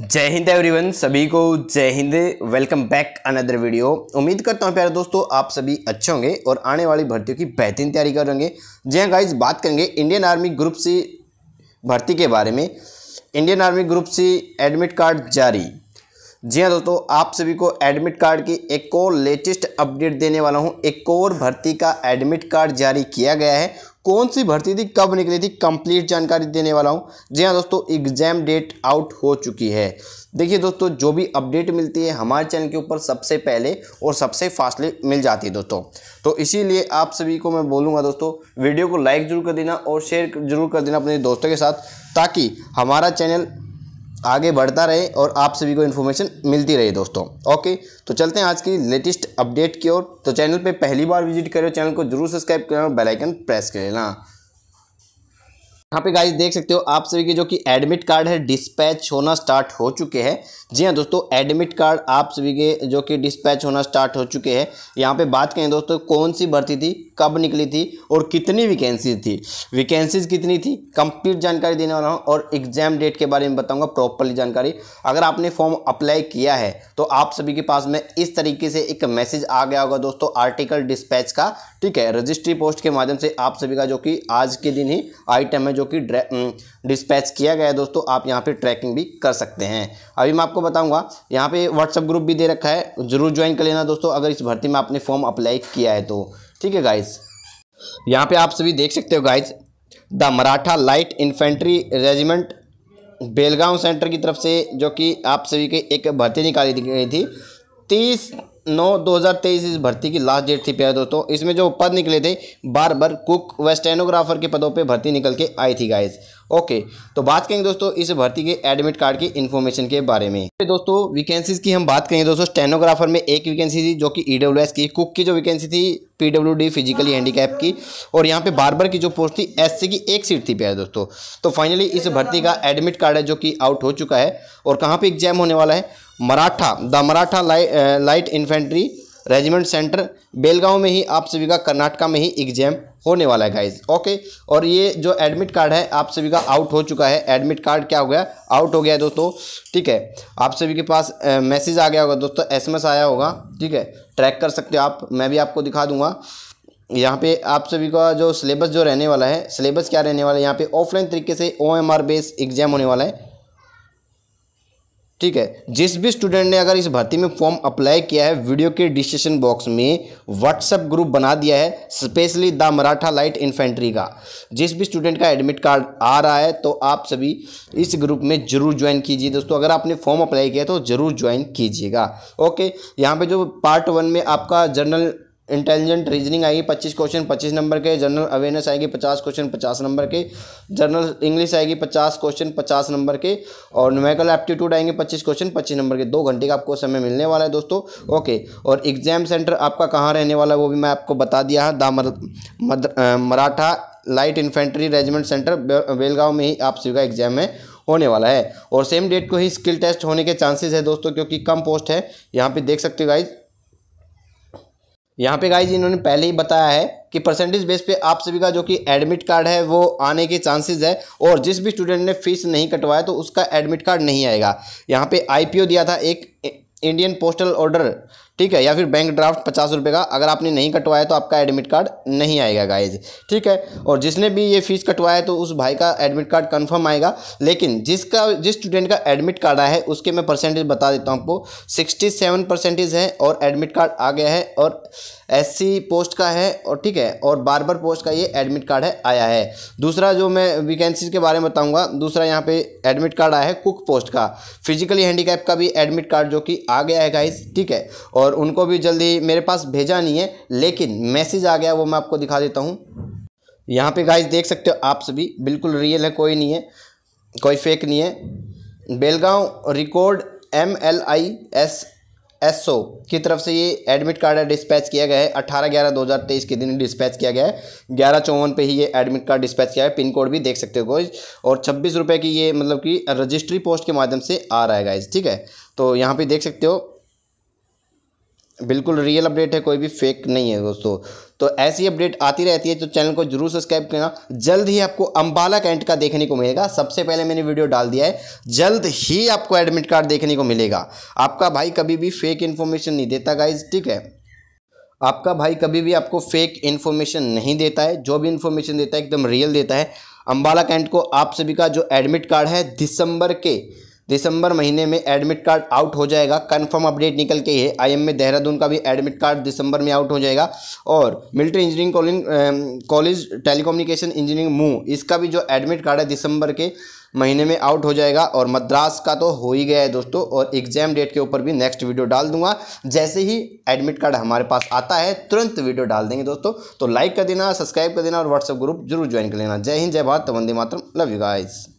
जय हिंद एवरीवन सभी को जय हिंद वेलकम बैक अनदर वीडियो उम्मीद करता हूं प्यारे दोस्तों आप सभी अच्छे होंगे और आने वाली भर्तियों की बेहतरीन तैयारी कर जी हाँ गाइज बात करेंगे इंडियन आर्मी ग्रुप सी भर्ती के बारे में Indian Army group C admit card जारी जी हाँ दोस्तों आप सभी को एडमिट कार्ड की एक और लेटेस्ट अपडेट देने वाला हूँ एक और भर्ती का एडमिट कार्ड जारी किया गया है कौन सी भर्ती थी कब निकली थी कंप्लीट जानकारी देने वाला हूँ जी हाँ दोस्तों एग्जाम डेट आउट हो चुकी है देखिए दोस्तों जो भी अपडेट मिलती है हमारे चैनल के ऊपर सबसे पहले और सबसे फास्टली मिल जाती है दोस्तों तो इसीलिए आप सभी को मैं बोलूँगा दोस्तों वीडियो को लाइक ज़रूर कर देना और शेयर जरूर कर देना अपने दोस्तों के साथ ताकि हमारा चैनल आगे बढ़ता रहे और आप सभी को इन्फॉर्मेशन मिलती रहे दोस्तों ओके तो चलते हैं आज की लेटेस्ट अपडेट की ओर तो चैनल पे पहली बार विजिट करें चैनल को जरूर सब्सक्राइब करें और बेलाइकन प्रेस करें ना यहाँ पे गाइस देख सकते हो आप सभी के जो कि एडमिट कार्ड है डिस्पैच होना स्टार्ट हो चुके हैं जी हाँ दोस्तों एडमिट कार्ड आप सभी के जो कि डिस्पैच होना स्टार्ट हो चुके हैं यहाँ पे बात करें दोस्तों कौन सी भर्ती थी कब निकली थी और कितनी वैकेंसीज थी वैकेंसीज कितनी थी कंप्लीट जानकारी देने वाला हूँ और एग्जाम डेट के बारे में बताऊँगा प्रॉपरली जानकारी अगर आपने फॉर्म अप्लाई किया है तो आप सभी के पास में इस तरीके से एक मैसेज आ गया होगा दोस्तों आर्टिकल डिस्पैच का ठीक है रजिस्ट्री पोस्ट के माध्यम से आप सभी का जो कि आज के दिन ही आइटम है जो कि डिस्पैच किया गया है दोस्तों आप यहाँ पे ट्रैकिंग भी कर सकते हैं अभी मैं आपको बताऊँगा यहाँ पे व्हाट्सअप ग्रुप भी दे रखा है ज़रूर ज्वाइन कर लेना दोस्तों अगर इस भर्ती में आपने फॉर्म अप्लाई किया है तो ठीक है गाइज यहाँ पर आप सभी देख सकते हो guys the Maratha light infantry regiment Belgaum centre की तरफ से जो कि आप सभी के एक भर्ती निकाली गई थी तीस नौ दो हज़ार तेईस इस भर्ती की लास्ट डेट थी प्यारे दोस्तों इसमें जो पद निकले थे बार बार कुक व स्टेनोग्राफर के पदों पे भर्ती निकल के आई थी गाइस ओके तो बात करेंगे दोस्तों इस भर्ती के एडमिट कार्ड की इन्फॉर्मेशन के बारे में तो दोस्तों वैकेंसीज की हम बात करेंगे दोस्तों स्टेनोग्राफर में एक वैकेंसी थी जो कि ई e की कुक की जो वैकेंसी थी पीडब्ल्यूडी फिजिकली हैंडीकैप की और यहाँ पे बार बार की जो पोस्ट थी एससी की एक सीट थी प्यारे दोस्तों तो फाइनली इस भर्ती का एडमिट कार्ड है जो कि आउट हो चुका है और कहाँ पर एग्जाम होने वाला है Maratha the Maratha light, light infantry regiment centre Belgaum में ही आप सभी का कर्नाटका में ही एग्जाम होने वाला है गाइज ओके और ये जो एडमिट कार्ड है आप सभी का आउट हो चुका है एडमिट कार्ड क्या हो गया आउट हो गया दोस्तों ठीक है आप सभी के पास मैसेज आ गया होगा दोस्तों एसएमएस आया होगा ठीक है ट्रैक कर सकते हो आप मैं भी आपको दिखा दूंगा यहाँ पे आप सभी का जो सिलेबस जो रहने वाला है सिलेबस क्या रहने वाला है यहाँ पे ऑफलाइन तरीके से ओ बेस्ड एग्जाम होने वाला है ठीक है जिस भी स्टूडेंट ने अगर इस भर्ती में फॉर्म अप्लाई किया है वीडियो के डिस्क्रिप्शन बॉक्स में व्हाट्सएप ग्रुप बना दिया है specially the Maratha light infantry का जिस भी स्टूडेंट का एडमिट कार्ड आ रहा है तो आप सभी इस ग्रुप में जरूर ज्वाइन कीजिए दोस्तों अगर आपने फॉर्म अप्लाई किया तो जरूर ज्वाइन कीजिएगा ओके यहाँ पर जो पार्ट वन में आपका जर्नल इंटेलिजेंट रीजनिंग आएगी पच्चीस क्वेश्चन पच्चीस नंबर के जनरल अवेयरनेस आएगी पचास क्वेश्चन पचास नंबर के जनरल इंग्लिश आएगी पचास क्वेश्चन पचास नंबर के और न्यूमेरिकल एप्टीट्यूड आएंगे पच्चीस क्वेश्चन पच्चीस नंबर के दो घंटे का आपको समय मिलने वाला है दोस्तों ओके और एग्जाम सेंटर आपका कहाँ रहने वाला है वो भी मैं आपको बता दिया है दामर मद, Maratha light infantry regiment centre Belgaum में ही आप का एग्जाम है होने वाला है और सेम डेट को ही स्किल टेस्ट होने के चांसेस है दोस्तों क्योंकि कम पोस्ट है यहाँ पे देख सकते हो गाइज यहाँ पे गाइज इन्होंने पहले ही बताया है कि परसेंटेज बेस पे आप सभी का जो कि एडमिट कार्ड है वो आने के चांसेस है और जिस भी स्टूडेंट ने फीस नहीं कटवाया तो उसका एडमिट कार्ड नहीं आएगा यहाँ पे आईपीओ दिया था एक इंडियन पोस्टल ऑर्डर ठीक है या फिर बैंक ड्राफ्ट पचास रुपये का अगर आपने नहीं कटवाया तो आपका एडमिट कार्ड नहीं आएगा गाइज ठीक है और जिसने भी ये फीस कटवाया तो उस भाई का एडमिट कार्ड कन्फर्म आएगा लेकिन जिसका जिस स्टूडेंट का एडमिट कार्ड आया है उसके मैं परसेंटेज बता देता हूँ आपको सिक्सटी सेवन परसेंटेज है और एडमिट कार्ड आ गया है और एस पोस्ट का है और ठीक है और बार बार पोस्ट का ये एडमिट कार्ड है आया है दूसरा जो मैं वैकेंसीज के बारे में बताऊँगा दूसरा यहाँ पे एडमिट कार्ड आया है कुक पोस्ट का फिजिकली हैंडीकैप का भी एडमिट कार्ड जो कि आ गया है गाइज ठीक है और और उनको भी जल्दी मेरे पास भेजा नहीं है लेकिन मैसेज आ गया वो मैं आपको दिखा देता हूँ यहाँ पे गाइस देख सकते हो आप सभी बिल्कुल रियल है कोई नहीं है कोई फेक नहीं है Belgaum record M L I S S O की तरफ से ये एडमिट कार्ड डिस्पैच किया गया है अट्ठारह ग्यारह दो हज़ार तेईस के दिन डिस्पैच किया गया है ग्यारह चौवन पे ही ये एडमिट कार्ड डिस्पैच किया है पिन कोड भी देख सकते हो गाइज और छब्बीस रुपये की ये मतलब कि रजिस्ट्री पोस्ट के माध्यम से आ रहा है गाइज ठीक है तो यहाँ पे देख सकते हो बिल्कुल रियल अपडेट है कोई भी फेक नहीं है दोस्तों तो ऐसी अपडेट आती रहती है तो चैनल को जरूर सब्सक्राइब करना जल्द ही आपको अम्बाला कैंट का देखने को मिलेगा सबसे पहले मैंने वीडियो डाल दिया है जल्द ही आपको एडमिट कार्ड देखने को मिलेगा आपका भाई कभी भी फेक इन्फॉर्मेशन नहीं देता गाइज ठीक है आपका भाई कभी भी आपको फेक इन्फॉर्मेशन नहीं देता है जो भी इन्फॉर्मेशन देता है एकदम रियल देता है अम्बाला कैंट को आप सभी का जो एडमिट कार्ड है दिसंबर के दिसंबर महीने में एडमिट कार्ड आउट हो जाएगा कंफर्म अपडेट निकल के है आईएम में देहरादून का भी एडमिट कार्ड दिसंबर में आउट हो जाएगा और military engineering college college engineering मू इसका भी जो एडमिट कार्ड है दिसंबर के महीने में आउट हो जाएगा और मद्रास का तो हो ही गया है दोस्तों और एग्जाम डेट के ऊपर भी नेक्स्ट वीडियो डाल दूंगा जैसे ही एडमिट कार्ड हमारे पास आता है तुरंत वीडियो डाल देंगे दोस्तों तो लाइक कर देना सब्सक्राइब कर देना और व्हाट्सएप ग्रुप जरूर ज्वाइन कर लेना जय हिंद जय भारत वंदे मातरम लव यू गाइज़